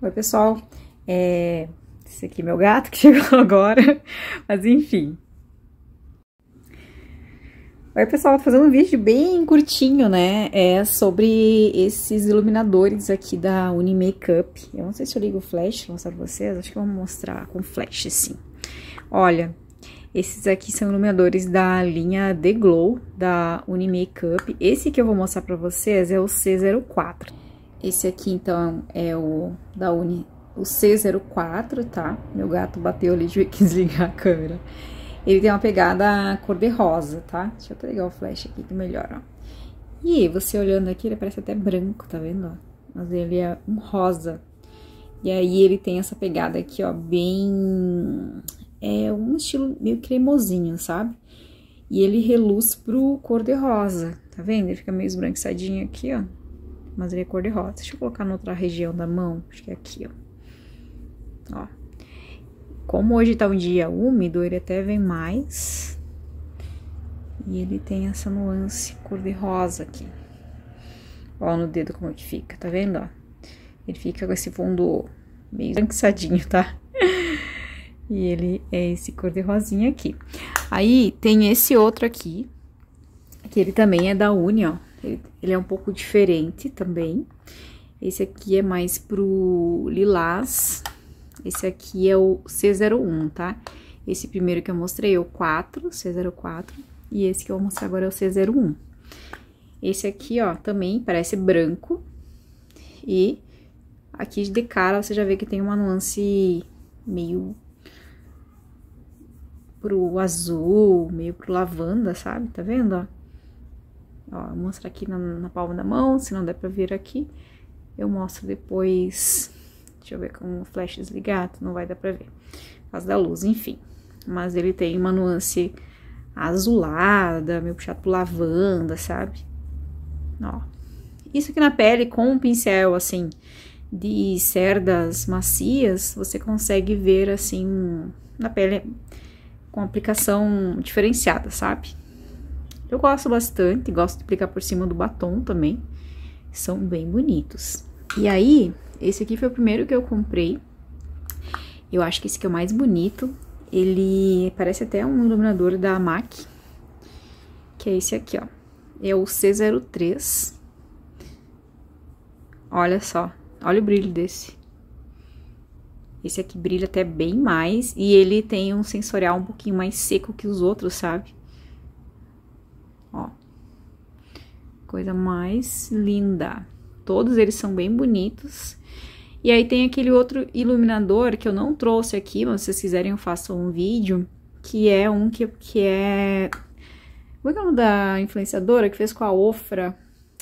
Oi, pessoal. É... Esse aqui é meu gato que chegou agora, mas enfim. Oi, pessoal, tô fazendo um vídeo bem curtinho, né? É sobre esses iluminadores aqui da Makeup. Eu não sei se eu ligo o flash, vou mostrar pra vocês. Acho que eu vou mostrar com flash, sim. Olha, esses aqui são iluminadores da linha The Glow, da Makeup. Esse que eu vou mostrar pra vocês é o C04. Esse aqui, então, é o da Uni, o C04, tá? Meu gato bateu ali, tive que desligar a câmera. Ele tem uma pegada cor de rosa, tá? Deixa eu pegar o flash aqui que melhor, ó. E você olhando aqui, ele parece até branco, tá vendo? Mas ele é um rosa. E aí ele tem essa pegada aqui, ó, bem... É um estilo meio cremosinho, sabe? E ele reluz pro cor de rosa, tá vendo? Ele fica meio esbranquiçadinho aqui, ó mas ele é cor de rosa. Deixa eu colocar na outra região da mão, acho que é aqui, ó. Ó. Como hoje tá um dia úmido, ele até vem mais. E ele tem essa nuance cor de rosa aqui. Ó, no dedo como é que fica, tá vendo, ó? Ele fica com esse fundo meio cansadinho, tá? e ele é esse cor de rosinha aqui. Aí, tem esse outro aqui, que ele também é da Uni, ó. Ele é um pouco diferente também. Esse aqui é mais pro lilás. Esse aqui é o C01, tá? Esse primeiro que eu mostrei é o 4, C04. E esse que eu vou mostrar agora é o C01. Esse aqui, ó, também parece branco. E aqui de cara você já vê que tem uma nuance meio pro azul, meio pro lavanda, sabe? Tá vendo, ó? Ó, mostrar aqui na, na, palma da mão, se não der pra ver aqui. Eu mostro depois, deixa eu ver com o flash desligado, não vai dar pra ver. faz da luz, enfim. Mas ele tem uma nuance azulada, meio puxado pro lavanda, sabe? Ó. Isso aqui na pele, com um pincel, assim, de cerdas macias, você consegue ver, assim, na pele com aplicação diferenciada, sabe? Eu gosto bastante, gosto de aplicar por cima do batom também. São bem bonitos. E aí, esse aqui foi o primeiro que eu comprei. Eu acho que esse aqui é o mais bonito. Ele parece até um iluminador da MAC, que é esse aqui, ó. É o C03. Olha só, olha o brilho desse. Esse aqui brilha até bem mais e ele tem um sensorial um pouquinho mais seco que os outros, sabe? Coisa mais linda. Todos eles são bem bonitos. E aí tem aquele outro iluminador que eu não trouxe aqui, mas se vocês quiserem eu faço um vídeo, que é um que, que é... Como é que é o nome da influenciadora que fez com a Ofra?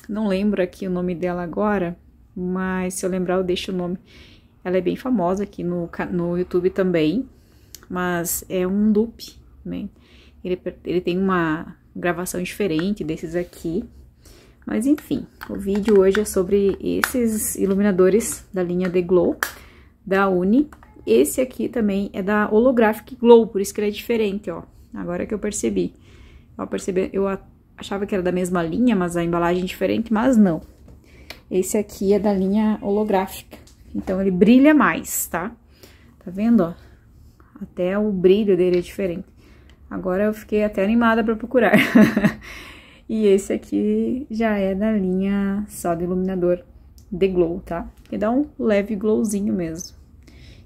Não lembro aqui o nome dela agora, mas se eu lembrar eu deixo o nome. Ela é bem famosa aqui no, no YouTube também, mas é um loop, né? Ele, ele tem uma gravação diferente desses aqui, mas enfim, o vídeo hoje é sobre esses iluminadores da linha The Glow, da Uni. Esse aqui também é da Holographic Glow, por isso que ele é diferente, ó. Agora que eu percebi. Eu, percebi, eu achava que era da mesma linha, mas a embalagem é diferente, mas não. Esse aqui é da linha holográfica, então ele brilha mais, tá? Tá vendo, ó? Até o brilho dele é diferente. Agora eu fiquei até animada pra procurar. E esse aqui já é da linha só de iluminador de glow, tá? Que dá um leve glowzinho mesmo.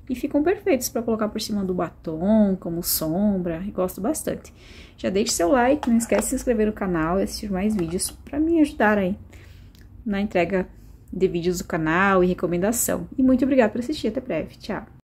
E ficam perfeitos para colocar por cima do batom, como sombra, e gosto bastante. Já deixe seu like, não esquece de se inscrever no canal e assistir mais vídeos para me ajudar aí na entrega de vídeos do canal e recomendação. E muito obrigada por assistir, até breve, tchau!